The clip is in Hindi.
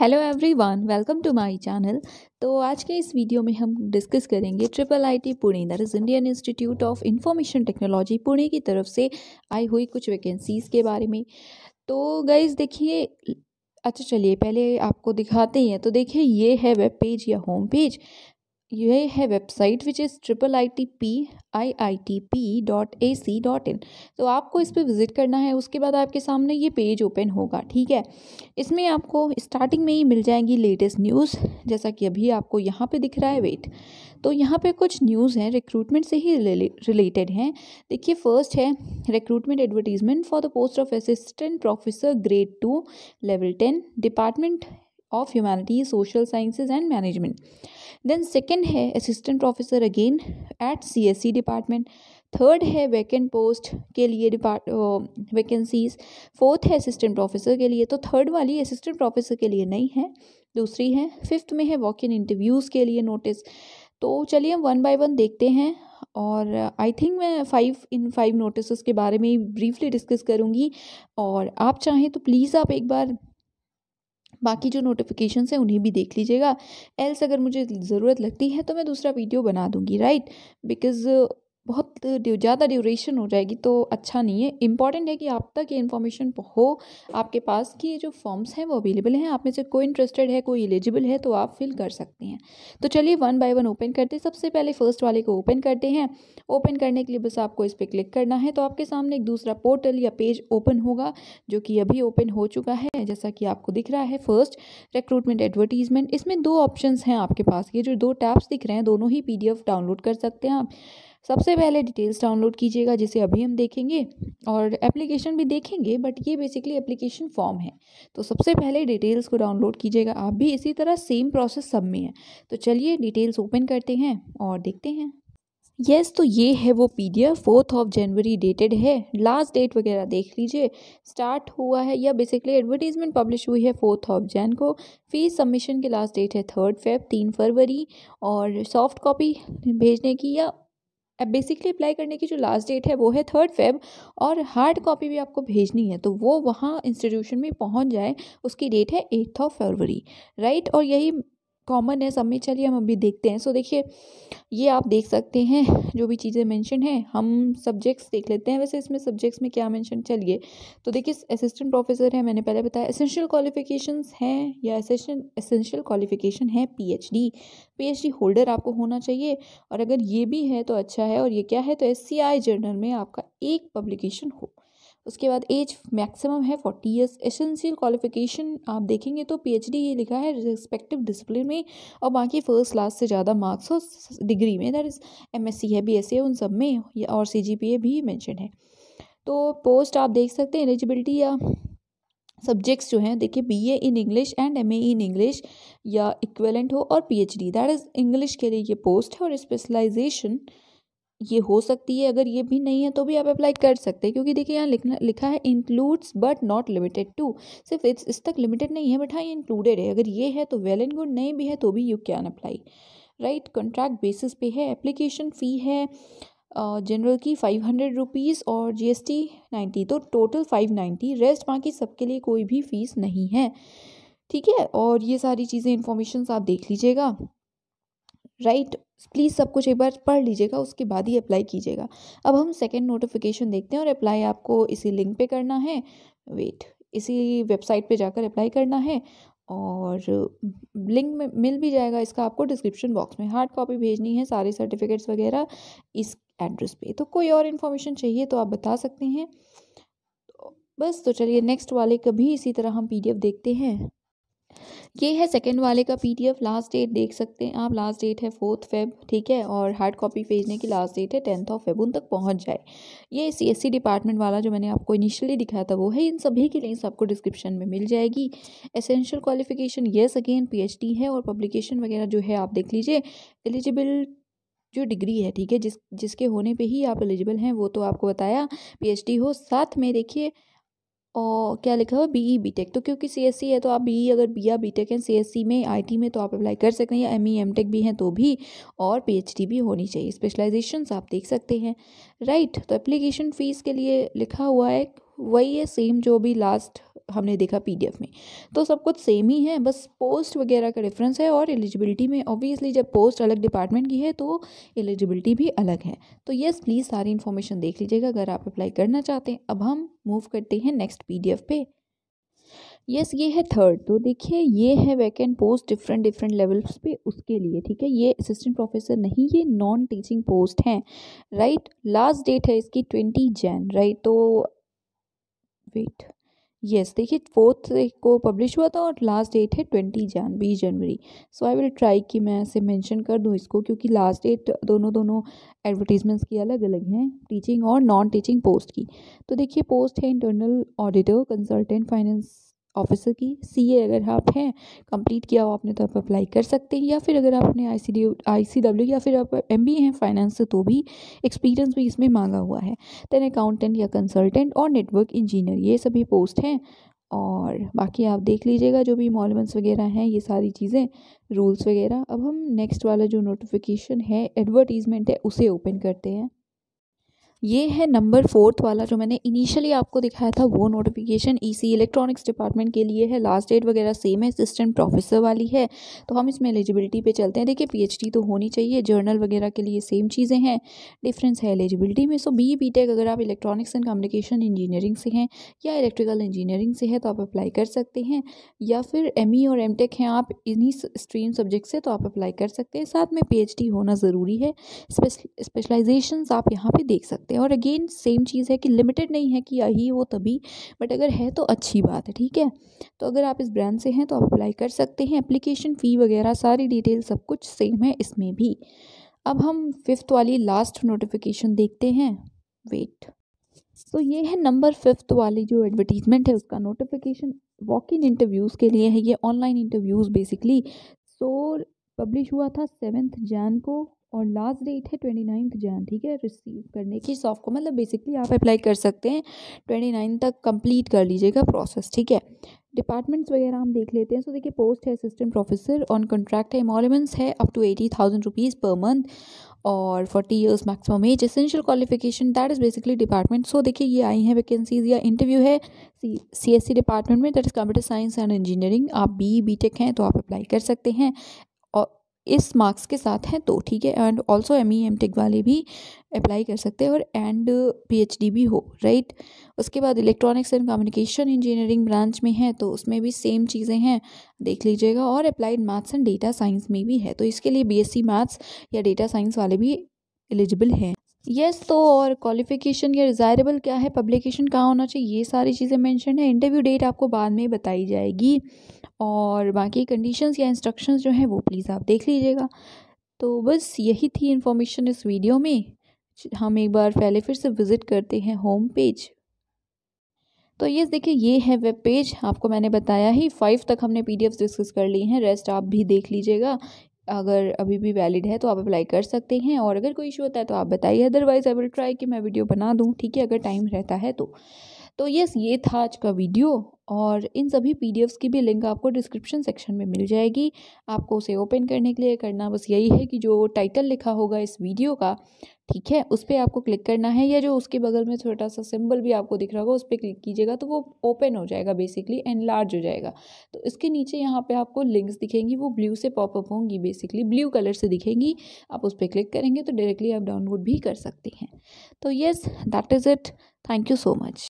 hello everyone welcome to my channel तो आज के इस वीडियो में हम डिस्कस करेंगे triple IT Pune that is Indian Institute of Information Technology Pune की तरफ से आई हुई कुछ वैकेंसीज़ के बारे में तो गाइज देखिए अच्छा चलिए पहले आपको दिखाते हैं तो देखिए ये है वेब पेज या होम पेज यह है website which is triple I T P I I T P dot A C dot in तो आपको इस पर विज़िट करना है उसके बाद आपके सामने ये पेज ओपन होगा ठीक है इसमें आपको स्टार्टिंग में ही मिल जाएंगी लेटेस्ट न्यूज़ जैसा कि अभी आपको यहाँ पे दिख रहा है वेट तो यहाँ पे कुछ न्यूज़ हैं रिक्रूटमेंट से ही रिलेटेड हैं देखिए फर्स्ट है recruitment advertisement for the post of assistant professor grade two level ten department of humanity social sciences and management then second है assistant professor again at C S C department third है वैकेंट पोस्ट के लिए डिपार्ट वैकेंसीज फोर्थ है असिस्टेंट प्रोफेसर के लिए तो थर्ड वाली असिस्टेंट प्रोफेसर के लिए नहीं है दूसरी है फिफ्थ में है वॉक इन इंटरव्यूज़ के लिए नोटिस तो चलिए हम वन बाय वन देखते हैं और आई थिंक मैं फाइव इन फाइव नोटिस के बारे में ब्रीफली डिस्कस करूँगी और आप चाहें तो प्लीज़ आप एक बार बाकी जो नोटिफिकेशन है उन्हें भी देख लीजिएगा एल्स अगर मुझे ज़रूरत लगती है तो मैं दूसरा वीडियो बना दूँगी राइट बिकॉज़ बहुत ज़्यादा ड्यूरेशन हो जाएगी तो अच्छा नहीं है इंपॉर्टेंट है कि आप तक ये इन्फॉर्मेशन हो आपके पास कि ये जो फॉर्म्स हैं वो अवेलेबल हैं आप में से कोई इंटरेस्टेड है कोई एलिजिबल है तो आप फिल कर सकते हैं तो चलिए वन बाय वन ओपन करते हैं सबसे पहले फर्स्ट वाले को ओपन करते हैं ओपन करने के लिए बस आपको इस पर क्लिक करना है तो आपके सामने एक दूसरा पोर्टल या पेज ओपन होगा जो कि अभी ओपन हो चुका है जैसा कि आपको दिख रहा है फर्स्ट रिक्रूटमेंट एडवर्टीजमेंट इसमें दो ऑप्शन हैं आपके पास ये जो दो टैब्स दिख रहे हैं दोनों ही पी डाउनलोड कर सकते हैं आप सबसे पहले डिटेल्स डाउनलोड कीजिएगा जिसे अभी हम देखेंगे और एप्लीकेशन भी देखेंगे बट ये बेसिकली एप्लीकेशन फॉर्म है तो सबसे पहले डिटेल्स को डाउनलोड कीजिएगा आप भी इसी तरह सेम प्रोसेस सब में है तो चलिए डिटेल्स ओपन करते हैं और देखते हैं येस yes, तो ये है वो P D F fourth of जनवरी डेटेड है लास्ट डेट वगैरह देख लीजिए स्टार्ट हुआ है या बेसिकली एडवर्टीजमेंट पब्लिश हुई है फोर्थ ऑफ जैन को फीस सबमिशन की लास्ट डेट है थर्ड फेब तीन फरवरी और सॉफ्ट कॉपी भेजने की या अब बेसिकली अप्लाई करने की जो लास्ट डेट है वो है थर्ड फेब और हार्ड कॉपी भी आपको भेजनी है तो वो वहाँ इंस्टीट्यूशन में पहुँच जाए उसकी डेट है एट्थ ऑफ फरवरी राइट और यही कॉमन है सब में चलिए हम अभी देखते हैं सो so, देखिए ये आप देख सकते हैं जो भी चीज़ें मेंशन हैं हम सब्जेक्ट्स देख लेते हैं वैसे इसमें सब्जेक्ट्स में क्या मेंशन चलिए तो देखिए असिस्टेंट प्रोफेसर है मैंने पहले बताया एसेंशियल क्वालिफिकेशंस हैं या एसेंशियल एसेंशियल क्वालिफिकेशन है पीएचडी पीएचडी होल्डर आपको होना चाहिए और अगर ये भी है तो अच्छा है और ये क्या है तो एस जर्नल में आपका एक पब्लिकेशन हो उसके बाद एज मैक्सिमम है फोर्टी ईयर्स एसेंशियल क्वालिफिकेशन आप देखेंगे तो पीएचडी ये लिखा है रिस्पेक्टिव डिसिप्लिन में और बाकी फर्स्ट क्लास से ज़्यादा मार्क्स हो डिग्री में दैट इज़ एमएससी है बीएससी है उन सब में और सीजीपीए भी मैंशन है तो पोस्ट आप देख सकते हैं एलिजिबिलिटी या सब्जेक्ट्स जो हैं देखिए BA in English and MA in English या इक्वेलेंट हो और पीएचडी दैट इज़ इंग्लिश के लिए ये पोस्ट है और स्पेशलाइजेशन ये हो सकती है अगर ये भी नहीं है तो भी आप अप्लाई कर सकते हैं क्योंकि देखिए यहाँ लिखना लिखा है includes but not limited to सिर्फ इस इस तक लिमिटेड नहीं है बट हाँ ये इंक्लूडेड है अगर ये है तो वेल एंड गुड नहीं भी है तो भी you can apply right contract basis पे है एप्लीकेशन फ़ी है जनरल की फाइव हंड्रेड रुपीज़ और जी एस टी नाइन्टी तो टोटल फाइव नाइन्टी रेस्ट बाकी सबके लिए कोई भी फीस नहीं है ठीक है और ये सारी चीज़ें इन्फॉर्मेशन आप देख लीजिएगा राइट प्लीज़ सब कुछ एक बार पढ़ लीजिएगा उसके बाद ही अप्लाई कीजिएगा अब हम सेकेंड नोटिफिकेशन देखते हैं और अप्लाई आपको इसी लिंक पे करना है वेट इसी वेबसाइट पे जाकर अप्लाई करना है और लिंक में मिल भी जाएगा इसका आपको डिस्क्रिप्शन बॉक्स में हार्ड कॉपी भेजनी है सारे सर्टिफिकेट्स वगैरह इस एड्रेस पे तो कोई और इन्फॉर्मेशन चाहिए तो आप बता सकते हैं तो बस तो चलिए नेक्स्ट वाले कभी इसी तरह हम पीडीएफ देखते हैं ये है सेकेंड वाले का पी लास्ट डेट देख सकते हैं आप लास्ट डेट है फोर्थ फेब ठीक है और हार्ड कॉपी भेजने की लास्ट डेट है टेंथ ऑफ फेब उन तक पहुँच जाए ये सी डिपार्टमेंट e वाला जो मैंने आपको इनिशियली दिखाया था वो है इन सभी की लिंक्स आपको डिस्क्रिप्शन में मिल जाएगी essential qualification yes again P है और पब्लिकेशन वगैरह जो है आप देख लीजिए एलिजिबल जो डिग्री है ठीक है जिस जिसके होने पे ही आप एलिजिबल हैं वो तो आपको बताया पीएचडी हो साथ में देखिए और क्या लिखा हुआ बी ई बी टेक तो क्योंकि सी एस सी है तो आप बी ई e अगर बी या बी टेक हैं सी एस सी में आई टी में तो आप अप्लाई कर सकते हैं या एम ई एम टेक भी हैं तो भी और पी एच डी भी होनी चाहिए स्पेशलाइजेशन आप देख सकते हैं राइट तो एप्लीकेशन फ़ीस के लिए लिखा हुआ है वही है सेम जो भी लास्ट हमने देखा पीडीएफ में तो सब कुछ सेम ही है बस पोस्ट वगैरह का डिफरेंस है और एलिजिबिलिटी में ऑब्वियसली जब पोस्ट अलग डिपार्टमेंट की है तो एलिजिबिलिटी भी अलग है तो येस प्लीज़ सारी इन्फॉर्मेशन देख लीजिएगा अगर आप अप्लाई करना चाहते हैं अब हम मूव करते हैं नेक्स्ट पी पे यस yes, ये है थर्ड तो देखिए ये है vacant post different different levels पे उसके लिए ठीक है ये असिस्टेंट प्रोफेसर नहीं ये नॉन टीचिंग पोस्ट हैं राइट लास्ट डेट है इसकी ट्वेंटी जैन राइट तो वेट येस देखिए फोर्थ को पब्लिश हुआ था और लास्ट डेट है ट्वेंटी जन बीस जनवरी सो आई विल ट्राई कि मैं ऐसे मेंशन कर दूँ इसको क्योंकि लास्ट डेट दोनों दोनों एडवर्टीजमेंट्स की अलग अलग हैं टीचिंग और नॉन टीचिंग पोस्ट की तो देखिए पोस्ट है internal auditor consultant finance officer की सी अगर आप हैं कंप्लीट किया हो आपने तो आप अप्लाई कर सकते हैं या फिर अगर आपने आई सी आई सी डब्ल्यू या फिर आप एम बी हैं फाइनेंस से तो भी एक्सपीरियंस भी इसमें मांगा हुआ है देन अकाउंटेंट या कंसल्टेंट और नेटवर्क इंजीनियर ये सभी पोस्ट हैं और बाकी आप देख लीजिएगा जो भी मॉलमेंट्स वगैरह हैं ये सारी चीज़ें रूल्स वगैरह अब हम नेक्स्ट वाला जो नोटिफिकेशन है एडवर्टीज़मेंट है उसे ओपन करते हैं ये है नंबर फोर्थ वाला जो मैंने इनिशियली आपको दिखाया था वो नोटिफिकेशन ईसी इलेक्ट्रॉनिक्स डिपार्टमेंट के लिए है लास्ट डेट वगैरह सेम है असिस्टेंट प्रोफेसर वाली है तो हम इसमें एलिजिबिलिटी पे चलते हैं देखिए पीएचडी तो होनी चाहिए जर्नल वगैरह के लिए सेम चीज़ें हैं डिफरेंस है एलिजिबिलिटी में सो बी बी अगर आप इलेक्ट्रॉनिक्स एंड कम्युनिकेशन इंजीनियरिंग से हैं या इलेक्ट्रिकल इंजीनियरिंग से है तो आप अप्लाई कर सकते हैं या फिर एम e और एम टेक हैं आप इन्हीं स्ट्रीम सब्जेक्ट से तो आप अप्लाई कर सकते हैं साथ में पी होना ज़रूरी है स्पेशलाइजेशन आप यहाँ पर देख सकते हैं सकते हैं और अगेन सेम चीज़ है कि लिमिटेड नहीं है कि यही हो तभी बट अगर है तो अच्छी बात है ठीक है तो अगर आप इस ब्रांड से हैं तो आप अप्लाई कर सकते हैं अप्लीकेशन फ़ी वगैरह सारी डिटेल सब कुछ सेम है इसमें भी अब हम फिफ्थ वाली लास्ट नोटिफिकेशन देखते हैं वेट तो ये है नंबर फिफ्थ वाली जो एडवर्टीज़मेंट है उसका नोटिफिकेशन वॉक इन इंटरव्यूज़ के लिए है ये online interviews basically so publish हुआ था सेवेंथ जैन को और लास्ट डेट है ट्वेंटी नाइन्थ जैन ठीक है रिसीव करने की सॉफ्ट को मतलब बेसिकली आप अप्लाई कर सकते हैं ट्वेंटी नाइन तक कंप्लीट कर लीजिएगा प्रोसेस ठीक है डिपार्टमेंट्स वगैरह हम देख लेते हैं सो देखिए पोस्ट है असिस्टेंट प्रोफेसर ऑन कॉन्ट्रैक्ट है एमोलमेंट्स है up to eighty thousand rupees per month और forty years maximum age essential qualification that is basically department so देखिए ये आई हैं वैकेंसीज या इंटरव्यू है सी एस सी डिपार्टमेंट में that is computer science and engineering आप बी बी टेक हैं तो आप अप्लाई कर सकते हैं इस मार्क्स के साथ हैं तो ठीक है and also M E M tech वाले भी अप्लाई कर सकते हैं और एंड पी एच डी भी हो राइट उसके बाद electronics and communication engineering branch में है तो उसमें भी सेम चीज़ें हैं देख लीजिएगा और applied maths and data science में भी है तो इसके लिए बी एस सी मैथ्स या डेटा साइंस वाले भी एलिजिबल हैं यस yes, तो और क्वालिफिकेशन या डिज़ायरेबल क्या है पब्लिकेशन कहाँ होना चाहिए ये सारी चीज़ें मेंशन है इंटरव्यू डेट आपको बाद में बताई जाएगी और बाकी कंडीशंस या इंस्ट्रक्शंस जो हैं वो प्लीज़ आप देख लीजिएगा तो बस यही थी इन्फॉर्मेशन इस वीडियो में हम एक बार पहले फिर से विज़िट करते हैं होम पेज तो ये देखिए ये है वेब पेज आपको मैंने बताया ही फाइव तक हमने पीडीएफ डिस्कस कर ली हैं रेस्ट आप भी देख लीजिएगा अगर अभी भी वैलिड है तो आप अप्लाई कर सकते हैं और अगर कोई इशू होता है तो आप बताइए अदरवाइज़ आई विल ट्राई कि मैं वीडियो बना दूँ ठीक है अगर टाइम रहता है तो तो यस ये था आज का वीडियो और इन सभी पी की भी लिंक आपको डिस्क्रिप्शन सेक्शन में मिल जाएगी आपको उसे ओपन करने के लिए करना बस यही है कि जो टाइटल लिखा होगा इस वीडियो का ठीक है उस पर आपको क्लिक करना है या जो उसके बगल में छोटा सा सिंबल भी आपको दिख रहा होगा उस पर क्लिक कीजिएगा तो वो ओपन हो जाएगा बेसिकली एंड लार्ज हो जाएगा तो इसके नीचे यहाँ पे आपको लिंक्स दिखेंगी वो ब्लू से पॉपअप होंगी बेसिकली ब्लू कलर से दिखेंगी आप उस पर क्लिक करेंगे तो डायरेक्टली आप डाउनलोड भी कर सकते हैं तो yes that is it thank you so much